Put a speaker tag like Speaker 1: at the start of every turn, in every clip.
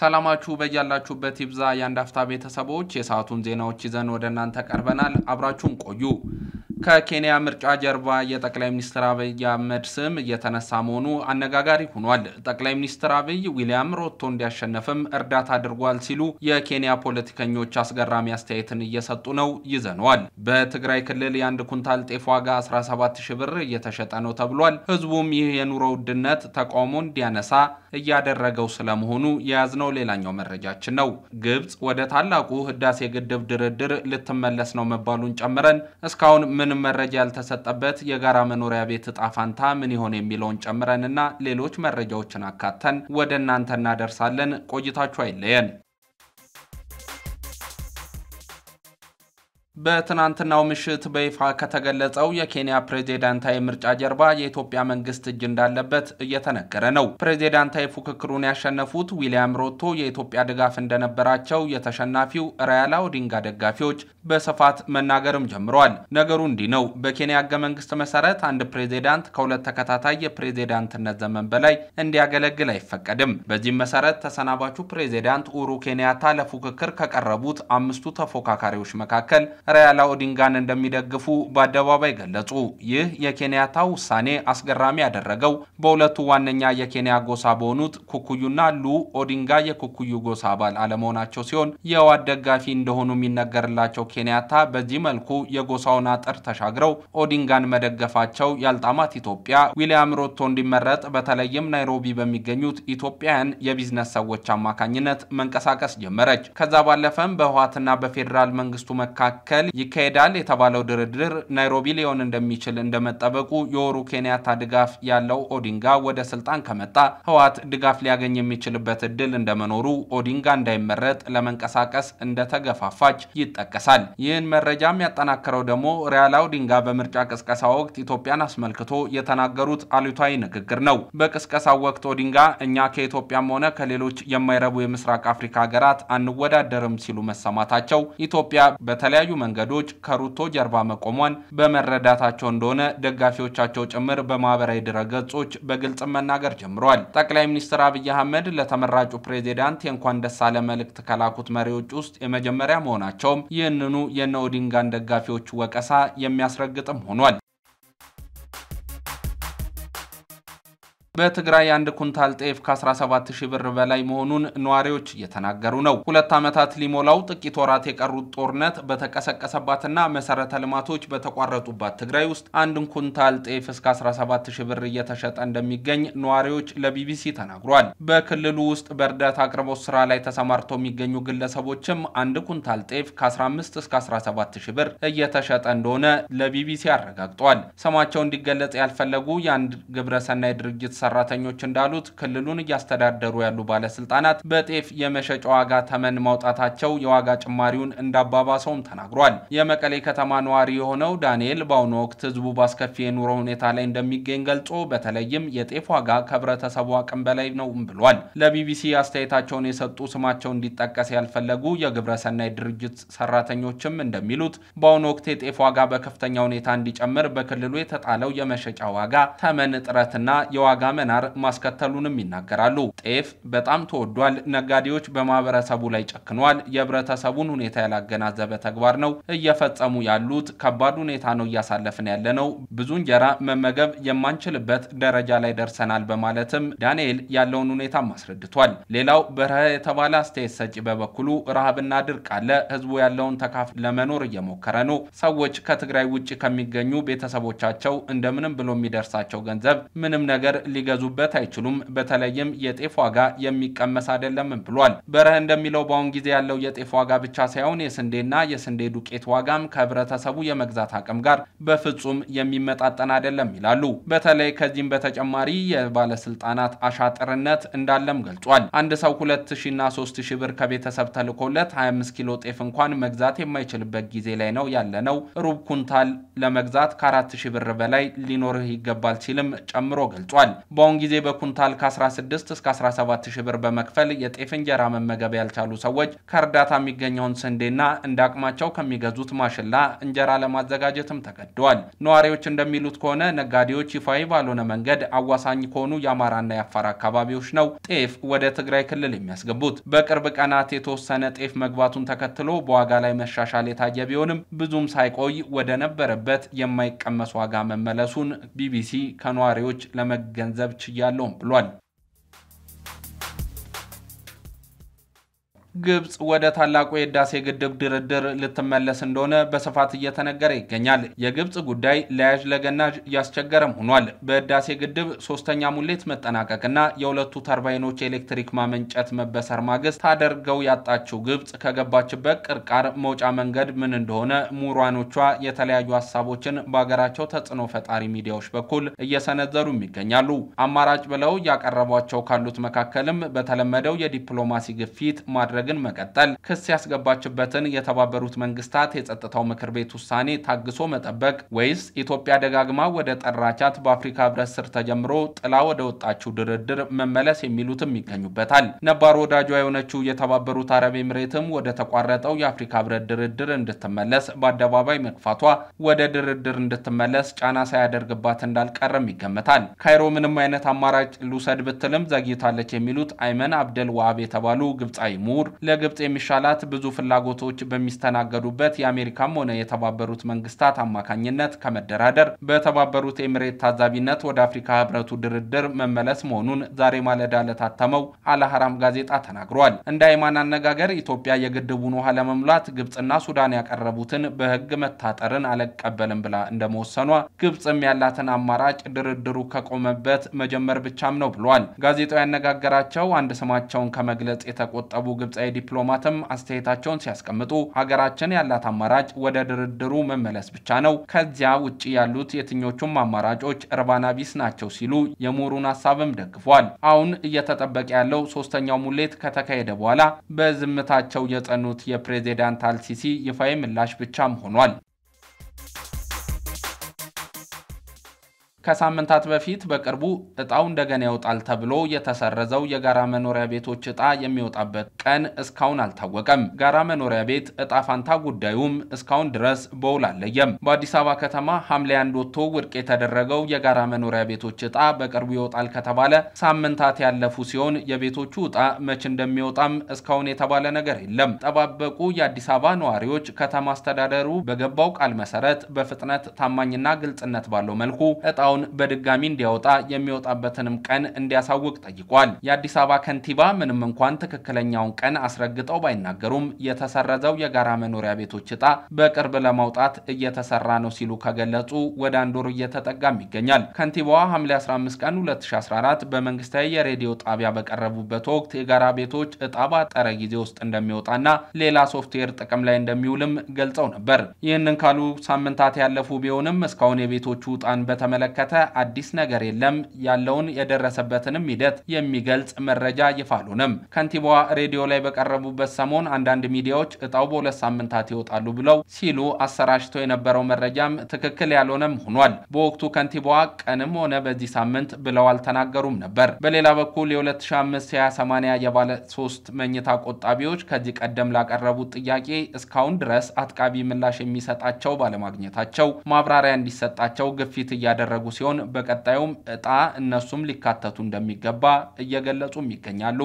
Speaker 1: ሰላማችሁ በያላችሁበት ይብዛ። የአንድ አፍታ ቤተሰቦች የሰዓቱን ዜናዎች ይዘን ወደ እናንተ ቀርበናል። አብራችሁን ቆዩ። ከኬንያ ምርጫ ጀርባ የጠቅላይ ሚኒስትር አብይ አህመድ ስም እየተነሳ መሆኑ አነጋጋሪ ሆኗል። ጠቅላይ ሚኒስትር አብይ ዊሊያም ሮቶ እንዲያሸነፍም እርዳታ አድርጓል ሲሉ የኬንያ ፖለቲከኞች አስገራሚ አስተያየትን እየሰጡ ነው። ይዘነዋል። በትግራይ ክልል የአንድ ኩንታል ጤፍ ዋጋ 17 ብር እየተሸጠ ነው ተብሏል። ህዝቡም ይህ የኑሮ ውድነት ተቃውሞ እንዲያነሳ እያደረገው ስለመሆኑ የያዝነው ሌላኛው መረጃችን ነው። ግብፅ ወደ ታላቁ ህዳሴ ግድብ ድርድር ልትመለስ ነው መባሉን ጨምረን እስካሁን ምን ምንም መረጃ ያልተሰጠበት የጋራ መኖሪያ ቤት እጣ ፋንታ ምን ይሆን የሚለውን ጨምረንና ሌሎች መረጃዎችን አካተን ወደ እናንተ እናደርሳለን። ቆይታችሁ አይለየን። በትናንትናው ምሽት በይፋ ከተገለጸው የኬንያ ፕሬዚዳንታዊ ምርጫ ጀርባ የኢትዮጵያ መንግስት እጅ እንዳለበት እየተነገረ ነው። ፕሬዚዳንታዊ ፉክክሩን ያሸነፉት ዊልያም ሮቶ የኢትዮጵያ ድጋፍ እንደነበራቸው የተሸናፊው ራያላ ኦዲንጋ ደጋፊዎች በስፋት መናገርም ጀምረዋል። ነገሩ እንዲህ ነው። በኬንያ ህገ መንግስት መሰረት አንድ ፕሬዚዳንት ከሁለት ተከታታይ የፕሬዚዳንትነት ዘመን በላይ እንዲያገለግል አይፈቀድም። በዚህም መሰረት ተሰናባቹ ፕሬዚዳንት ኡሁሩ ኬንያታ ለፉክክር ከቀረቡት አምስቱ ተፎካካሪዎች መካከል ራያላ ኦዲንጋን እንደሚደግፉ በአደባባይ ገለጹ። ይህ የኬንያታ ውሳኔ አስገራሚ ያደረገው በሁለቱ ዋነኛ የኬንያ ጎሳ በሆኑት ኩኩዩና ሉ ኦዲንጋ የኩኩዩ ጎሳ አባል አለመሆናቸው ሲሆን የህወሓት ደጋፊ እንደሆኑ የሚነገርላቸው ኬንያታ በዚህ መልኩ የጎሳውን አጥር ተሻግረው ኦዲንጋን መደገፋቸው ያልጣማት ኢትዮጵያ ዊልያም ሮቶ እንዲመረጥ በተለይም ናይሮቢ በሚገኙት ኢትዮጵያውያን የቢዝነስ ሰዎች አማካኝነት መንቀሳቀስ ጀመረች። ከዛ ባለፈም በህወሓትና በፌዴራል መንግስቱ መካከል መካከል ይካሄዳል የተባለው ድርድር ናይሮቢ ሊሆን እንደሚችል እንደመጠበቁ የወሩ ኬንያታ ድጋፍ ያለው ኦዲንጋ ወደ ስልጣን ከመጣ ህወሓት ድጋፍ ሊያገኝ የሚችልበት እድል እንደመኖሩ ኦዲንጋ እንዳይመረጥ ለመንቀሳቀስ እንደተገፋፋች ይጠቀሳል። ይህን መረጃ የሚያጠናክረው ደግሞ ሪያላ ኦዲንጋ በምርጫ ቅስቀሳ ወቅት ኢትዮጵያን አስመልክቶ የተናገሩት አሉታዊ ንግግር ነው። በቅስቀሳው ወቅት ኦዲንጋ እኛ ከኢትዮጵያም ሆነ ከሌሎች የማይረቡ የምስራቅ አፍሪካ ሀገራት አንወዳደርም ሲሉ መሰማታቸው ኢትዮጵያ በተለያዩ መ መንገዶች ከሩቶ ጀርባ መቆሟን በመረዳታቸው እንደሆነ ደጋፊዎቻቸው ጭምር በማህበራዊ ድረገጾች በግልጽ መናገር ጀምረዋል። ጠቅላይ ሚኒስትር አብይ አህመድ ለተመራጩ ፕሬዚዳንት የእንኳን ደሳለ መልእክት ከላኩት መሪዎች ውስጥ የመጀመሪያ መሆናቸውም ይህንኑ የነኦዲንጋን ደጋፊዎች ወቀሳ የሚያስረግጥም ሆኗል። በትግራይ አንድ ኩንታል ጤፍ ከ17 ሺህ ብር በላይ መሆኑን ነዋሪዎች እየተናገሩ ነው። ሁለት ዓመታት ሊሞላው ጥቂት ወራት የቀሩት ጦርነት በተቀሰቀሰባትና መሰረተ ልማቶች በተቋረጡባት ትግራይ ውስጥ አንድን ኩንታል ጤፍ እስከ 17 ሺህ ብር እየተሸጠ እንደሚገኝ ነዋሪዎች ለቢቢሲ ተናግሯል። በክልሉ ውስጥ በእርዳታ አቅርቦት ስራ ላይ ተሰማርተው የሚገኙ ግለሰቦችም አንድ ኩንታል ጤፍ ከ15 እስከ 17 ሺህ ብር እየተሸጠ እንደሆነ ለቢቢሲ አረጋግጧል። ስማቸው እንዲገለጽ ያልፈለጉ የአንድ ግብረሰናይ ድርጅት ሰራተኞች እንዳሉት ክልሉን እያስተዳደሩ ያሉ ባለስልጣናት በጤፍ የመሸጫ ዋጋ ተመን ማውጣታቸው የዋጋ ጭማሪውን እንዳባባሰውም ተናግሯል። የመቀሌ ከተማ ነዋሪ የሆነው ዳንኤል በአሁኑ ወቅት ህዝቡ በአስከፊ የኑሮ ሁኔታ ላይ እንደሚገኝ ገልጾ በተለይም የጤፍ ዋጋ ከህብረተሰቡ አቅም በላይ ነው ብሏል። ለቢቢሲ አስተያየታቸውን የሰጡ ስማቸው እንዲጠቀስ ያልፈለጉ የግብረሰናይ ድርጅት ሰራተኞችም እንደሚሉት በአሁኑ ወቅት የጤፍ ዋጋ በከፍተኛ ሁኔታ እንዲጨምር በክልሉ የተጣለው የመሸጫ ዋጋ ተመን እጥረትና የዋጋ መናር ማስከተሉንም ይናገራሉ። ጤፍ በጣም ተወዷል። ነጋዴዎች በማህበረሰቡ ላይ ጨክኗል። የህብረተሰቡን ሁኔታ ያላገናዘበ ተግባር ነው እየፈጸሙ ያሉት። ከባድ ሁኔታ ነው እያሳለፍን ያለ ነው። ብዙ እንጀራ መመገብ የማንችልበት ደረጃ ላይ ደርሰናል በማለትም ዳንኤል ያለውን ሁኔታም አስረድቷል። ሌላው በረሃ የተባለ አስተያየት ሰጪ በበኩሉ ረሃብና ድርቅ አለ። ህዝቡ ያለውን ተካፍ ለመኖር እየሞከረ ነው። ሰዎች ከትግራይ ውጭ ከሚገኙ ቤተሰቦቻቸው እንደምንም ብሎ የሚደርሳቸው ገንዘብ ምንም ነገር ሊገዙበት አይችሉም። በተለይም የጤፍ ዋጋ የሚቀመስ አይደለም ብሏል። በረህ እንደሚለው በአሁን ጊዜ ያለው የጤፍ ዋጋ ብቻ ሳይሆን የስንዴና የስንዴ ዱቄት ዋጋም ከህብረተሰቡ የመግዛት አቅም ጋር በፍጹም የሚመጣጠን አይደለም ይላሉ። በተለይ ከዚህም በተጨማሪ የባለስልጣናት አሻጥርነት እንዳለም ገልጿል። አንድ ሰው 2000 ና 3000 ብር ከቤተሰብ ተልኮለት 25 ኪሎ ጤፍ እንኳን መግዛት የማይችልበት ጊዜ ላይ ነው ያለነው። ሩብ ኩንታል ለመግዛት ከ4000 ብር በላይ ሊኖርህ ይገባል ሲልም ጨምሮ ገልጿል። በአሁን ጊዜ በኩንታል ከ16 እስከ 17 ሺህ ብር በመክፈል የጤፍ እንጀራ መመገብ ያልቻሉ ሰዎች ከእርዳታ የሚገኘውን ስንዴና እንደ አቅማቸው ከሚገዙት ማሽላ እንጀራ ለማዘጋጀትም ተገደዋል። ነዋሪዎች እንደሚሉት ከሆነ ነጋዴዎች ይፋዊ ባልሆነ መንገድ አዋሳኝ ከሆኑ የአማራና የአፋር አካባቢዎች ነው ጤፍ ወደ ትግራይ ክልል የሚያስገቡት። በቅርብ ቀናት የተወሰነ ጤፍ መግባቱን ተከትሎ በዋጋ ላይ መሻሻል የታየ ቢሆንም ብዙም ሳይቆይ ወደ ነበረበት የማይቀመስ ዋጋ መመለሱን ቢቢሲ ከነዋሪዎች ለመገንዘብ ልገነዘብ ችያለሁም ብሏል። ግብፅ ወደ ታላቁ የህዳሴ ግድብ ድርድር ልትመለስ እንደሆነ በስፋት እየተነገረ ይገኛል። የግብፅ ጉዳይ ለያዥ ለገናዥ እያስቸገረም ሆኗል። በህዳሴ ግድብ ሶስተኛ ሙሌት መጠናቀቅና የሁለቱ ተርባይኖች የኤሌክትሪክ ማመንጨት መበሰር ማግስት ታደርገው ያጣችው ግብፅ ከገባችበት ቅርቃር መውጫ መንገድ ምን እንደሆነ ምሁራኖቿ የተለያዩ ሀሳቦችን በሀገራቸው ተጽዕኖ ፈጣሪ ሚዲያዎች በኩል እየሰነዘሩም ይገኛሉ። አማራጭ ብለው ያቀረቧቸው ካሉት መካከልም በተለመደው የዲፕሎማሲ ግፊት ማድረግ ማድረግን መቀጠል፣ ክስ ያስገባችበትን የተባበሩት መንግስታት የጸጥታው ምክር ቤት ውሳኔ ታግሶ መጠበቅ ወይስ ኢትዮጵያ ደጋግማ ወደ ጠራቻት በአፍሪካ ህብረት ስር ተጀምሮ ጥላ ወደ ወጣችው ድርድር መመለስ የሚሉትም ይገኙበታል። ነባር ወዳጇ የሆነችው የተባበሩት አረብ ኤምሬትም ወደ ተቋረጠው የአፍሪካ ህብረት ድርድር እንድትመለስ በአደባባይ መግፋቷ ወደ ድርድር እንድትመለስ ጫና ሳያደርግባት እንዳልቀረም ይገመታል። ካይሮ ምንም አይነት አማራጭ ልውሰድ ብትልም ዘግይታለች የሚሉት አይመን አብደል ዋሃብ የተባሉ ግብፃዊ ምሁር ለግብጽ የሚሻላት ብዙ ፍላጎቶች በሚስተናገዱበት የአሜሪካም ሆነ የተባበሩት መንግስታት አማካኝነት ከመደራደር በተባበሩት ኤምሬት ታዛቢነት ወደ አፍሪካ ህብረቱ ድርድር መመለስ መሆኑን ዛሬ ማለዳ ለታተመው አልሐራም ጋዜጣ ተናግሯል። እንደ አይማን አነጋገር ኢትዮጵያ የግድቡን ውሃ ለመሙላት ግብጽና ሱዳን ያቀረቡትን በህግ መታጠርን አልቀበልም ብላ እንደመወሰኗ ግብጽም ያላትን አማራጭ ድርድሩ ከቆመበት መጀመር ብቻም ነው ብሏል። ጋዜጣው ያነጋገራቸው አንድ ስማቸውን ከመግለጽ የተቆጠቡ ግብጽ ግብፃዊ ዲፕሎማትም አስተያየታቸውን ሲያስቀምጡ ሀገራችን ያላት አማራጭ ወደ ድርድሩ መመለስ ብቻ ነው፣ ከዚያ ውጭ ያሉት የትኞቹም አማራጮች እርባና ቢስ ናቸው ሲሉ የምሁሩን ሀሳብም ደግፏል። አሁን እየተጠበቀ ያለው ሶስተኛው ሙሌት ከተካሄደ በኋላ በዝምታቸው የጸኑት የፕሬዚዳንት አልሲሲ ይፋዊ ምላሽ ብቻም ሆኗል። ከሳምንታት በፊት በቅርቡ እጣው እንደገና ይወጣል ተብሎ የተሰረዘው የጋራ መኖሪያ ቤቶች እጣ የሚወጣበት ቀን እስካሁን አልታወቀም። ጋራ መኖሪያ ቤት እጣ ፋንታ ጉዳዩም እስካሁን ድረስ በውል አለየም። በአዲስ አበባ ከተማ ሐምሌ አንድ ወጥቶ ውድቅ የተደረገው የጋራ መኖሪያ ቤቶች እጣ በቅርቡ ይወጣል ከተባለ ሳምንታት ያለፉ ሲሆን የቤቶቹ እጣ መች እንደሚወጣም እስካሁን የተባለ ነገር የለም። ጠባበቁ የአዲስ አበባ ነዋሪዎች ከተማ አስተዳደሩ በገባው ቃል መሰረት በፍጥነት ታማኝና ግልጽነት ባለው መልኩ እጣውን መግለጫውን በድጋሚ እንዲያወጣ የሚወጣበትንም ቀን እንዲያሳውቅ ጠይቋል። የአዲስ አበባ ከንቲባ ምንም እንኳን ትክክለኛውን ቀን አስረግጠው ባይናገሩም የተሰረዘው የጋራ መኖሪያ ቤቶች ዕጣ በቅርብ ለማውጣት እየተሰራ ነው ሲሉ ከገለጹ ወደ አንድ ወር እየተጠጋም ይገኛል። ከንቲባዋ ሐምሌ 15 ቀን 2014 በመንግስታዊ የሬዲዮ ጣቢያ በቀረቡበት ወቅት የጋራ ቤቶች ዕጣ ባጠረ ጊዜ ውስጥ እንደሚወጣና ሌላ ሶፍትዌር ጥቅም ላይ እንደሚውልም ገልጸው ነበር። ይህንን ካሉ ሳምንታት ያለፉ ቢሆንም እስካሁን የቤቶቹ እጣን በተመለከተ በተመለከተ አዲስ ነገር የለም። ያለውን የደረሰበትንም ሂደት የሚገልጽ መረጃ ይፋ አልሆነም። ከንቲባዋ ሬዲዮ ላይ በቀረቡበት ሰሞን አንዳንድ ሚዲያዎች እጣው በሁለት ሳምንታት ይወጣሉ ብለው ሲሉ አሰራጭተው የነበረው መረጃም ትክክል ያልሆነም ሆኗል። በወቅቱ ከንቲባዋ ቀንም ሆነ በዚህ ሳምንት ብለው አልተናገሩም ነበር። በሌላ በኩል የ2005 20/80 የባለ ሶስት መኝታ ቆጣቢዎች ከዚህ ቀደም ላቀረቡት ጥያቄ እስካሁን ድረስ አጥቃቢ ምላሽ የሚሰጣቸው ባለማግኘታቸው ማብራሪያ እንዲሰጣቸው ግፊት እያደረጉ የሚያደርጉ ሲሆን በቀጣዩም እጣ እነሱም ሊካተቱ እንደሚገባ እየገለጹም ይገኛሉ።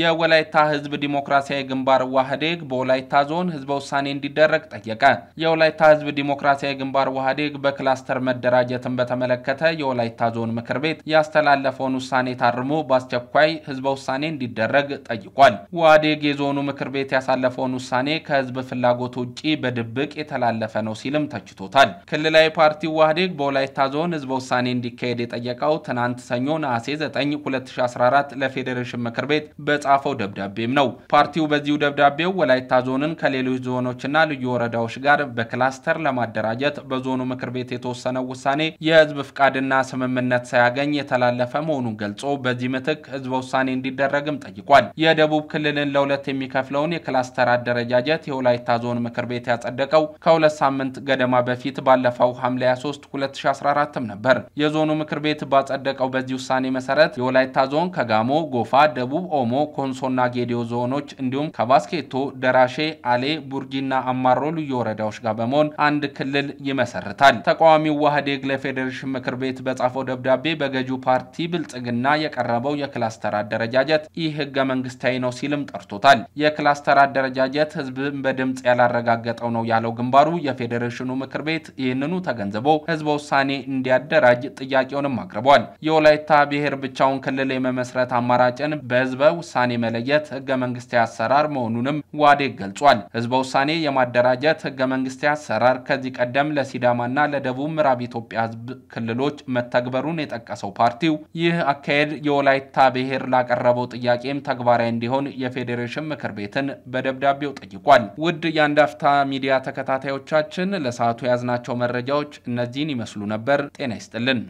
Speaker 1: የወላይታ ህዝብ ዲሞክራሲያዊ ግንባር ዋህዴግ በወላይታ ዞን ህዝበ ውሳኔ እንዲደረግ ጠየቀ። የወላይታ ህዝብ ዲሞክራሲያዊ ግንባር ዋህዴግ በክላስተር መደራጀትን በተመለከተ የወላይታ ዞን ምክር ቤት ያስተላለፈውን ውሳኔ ታርሞ በአስቸኳይ ህዝበ ውሳኔ እንዲደረግ ጠይቋል። ዋህዴግ የዞኑ ምክር ቤት ያሳለፈውን ውሳኔ ከህዝብ ፍላጎት ውጪ በድብቅ የተላለፈ ነው ሲልም ተችቶታል። ክልላዊ ፓርቲው ዋህዴግ በወላይታ ዞን ህዝበ ውሳኔ እንዲካሄድ የጠየቀው ትናንት ሰኞ ነሐሴ 9 2014 ለፌዴሬሽን ምክር ቤት በ የጻፈው ደብዳቤም ነው። ፓርቲው በዚሁ ደብዳቤው ወላይታ ዞንን ከሌሎች ዞኖችና ልዩ ወረዳዎች ጋር በክላስተር ለማደራጀት በዞኑ ምክር ቤት የተወሰነው ውሳኔ የህዝብ ፍቃድና ስምምነት ሳያገኝ የተላለፈ መሆኑን ገልጾ በዚህ ምትክ ህዝበ ውሳኔ እንዲደረግም ጠይቋል። የደቡብ ክልልን ለሁለት የሚከፍለውን የክላስተር አደረጃጀት የወላይታ ዞን ምክር ቤት ያጸደቀው ከሁለት ሳምንት ገደማ በፊት ባለፈው ሐምሌ 23 2014ም ነበር። የዞኑ ምክር ቤት ባጸደቀው በዚህ ውሳኔ መሰረት የወላይታ ዞን ከጋሞ፣ ጎፋ፣ ደቡብ ኦሞ ኮንሶና ጌዲዮ ዞኖች እንዲሁም ከባስኬቶ፣ ደራሼ፣ አሌ፣ ቡርጂና አማሮ ልዩ ወረዳዎች ጋር በመሆን አንድ ክልል ይመሰርታል። ተቃዋሚው ዋህዴግ ለፌዴሬሽን ምክር ቤት በጻፈው ደብዳቤ በገዢው ፓርቲ ብልጽግና የቀረበው የክላስተር አደረጃጀት ይህ ህገ መንግስታዊ ነው ሲልም ጠርቶታል። የክላስተር አደረጃጀት ህዝብን በድምፅ ያላረጋገጠው ነው ያለው ግንባሩ የፌዴሬሽኑ ምክር ቤት ይህንኑ ተገንዝቦ ህዝበ ውሳኔ እንዲያደራጅ ጥያቄውንም አቅርቧል። የወላይታ ብሔር ብቻውን ክልል የመመስረት አማራጭን በህዝበ ውሳኔ ስልጣን የመለየት ህገ መንግስታዊ አሰራር መሆኑንም ዋዴግ ገልጿል። ህዝበ ውሳኔ የማደራጀት ህገ መንግስታዊ አሰራር ከዚህ ቀደም ለሲዳማና ለደቡብ ምዕራብ ኢትዮጵያ ህዝብ ክልሎች መተግበሩን የጠቀሰው ፓርቲው ይህ አካሄድ የወላይታ ብሔር ላቀረበው ጥያቄም ተግባራዊ እንዲሆን የፌዴሬሽን ምክር ቤትን በደብዳቤው ጠይቋል። ውድ የአንዳፍታ ሚዲያ ተከታታዮቻችን ለሰዓቱ የያዝናቸው መረጃዎች እነዚህን ይመስሉ ነበር። ጤና ይስጥልን።